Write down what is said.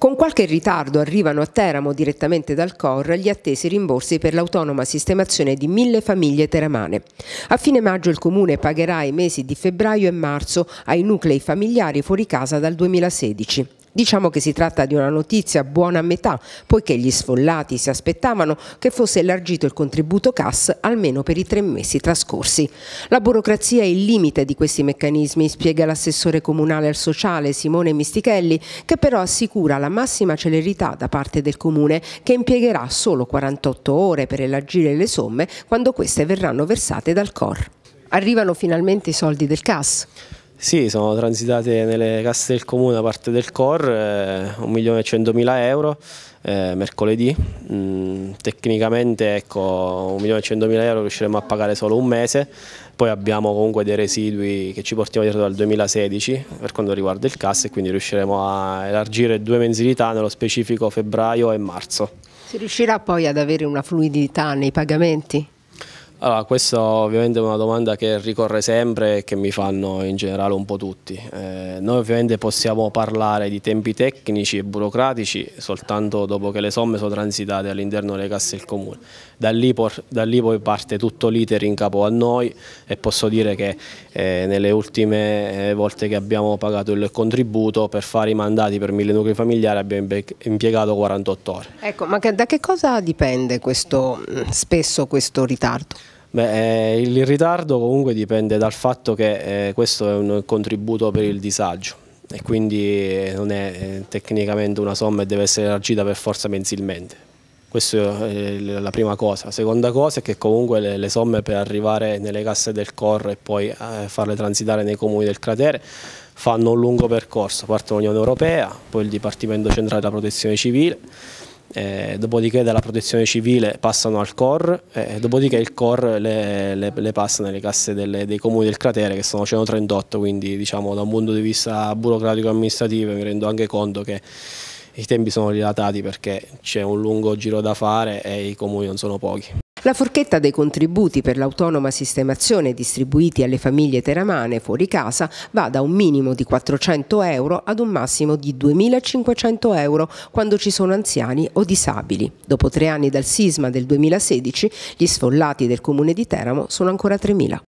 Con qualche ritardo arrivano a Teramo direttamente dal COR gli attesi rimborsi per l'autonoma sistemazione di mille famiglie teramane. A fine maggio il Comune pagherà i mesi di febbraio e marzo ai nuclei familiari fuori casa dal 2016. Diciamo che si tratta di una notizia buona a metà, poiché gli sfollati si aspettavano che fosse elargito il contributo CAS almeno per i tre mesi trascorsi. La burocrazia è il limite di questi meccanismi, spiega l'assessore comunale al sociale Simone Mistichelli, che però assicura la massima celerità da parte del comune, che impiegherà solo 48 ore per elargire le somme quando queste verranno versate dal COR. Arrivano finalmente i soldi del CAS. Sì, sono transitate nelle casse del comune da parte del COR, eh, 1.100.000 euro eh, mercoledì. Mm, tecnicamente ecco, 1.100.000 euro riusciremo a pagare solo un mese, poi abbiamo comunque dei residui che ci portiamo dietro dal 2016 per quanto riguarda il CAS e quindi riusciremo a elargire due mensilità, nello specifico febbraio e marzo. Si riuscirà poi ad avere una fluidità nei pagamenti? Allora, questa ovviamente è una domanda che ricorre sempre e che mi fanno in generale un po' tutti. Eh, noi ovviamente possiamo parlare di tempi tecnici e burocratici soltanto dopo che le somme sono transitate all'interno delle casse del Comune. Da lì, por, da lì poi parte tutto l'iter in capo a noi e posso dire che eh, nelle ultime eh, volte che abbiamo pagato il contributo per fare i mandati per mille nuclei familiari abbiamo impiegato 48 ore. Ecco, ma da che cosa dipende questo, mm, spesso questo ritardo? Beh, eh, il ritardo comunque dipende dal fatto che eh, questo è un contributo per il disagio e quindi eh, non è eh, tecnicamente una somma e deve essere elargita per forza mensilmente. Questa è eh, la prima cosa. La seconda cosa è che comunque le, le somme per arrivare nelle casse del COR e poi farle transitare nei comuni del cratere fanno un lungo percorso. Parte l'Unione Europea, poi il Dipartimento Centrale della Protezione Civile, eh, dopodiché dalla protezione civile passano al COR, eh, dopodiché il COR le, le, le passa nelle casse delle, dei comuni del cratere che sono 138, quindi diciamo da un punto di vista burocratico e amministrativo mi rendo anche conto che i tempi sono dilatati perché c'è un lungo giro da fare e i comuni non sono pochi. La forchetta dei contributi per l'autonoma sistemazione distribuiti alle famiglie teramane fuori casa va da un minimo di 400 euro ad un massimo di 2.500 euro quando ci sono anziani o disabili. Dopo tre anni dal sisma del 2016, gli sfollati del comune di Teramo sono ancora 3.000.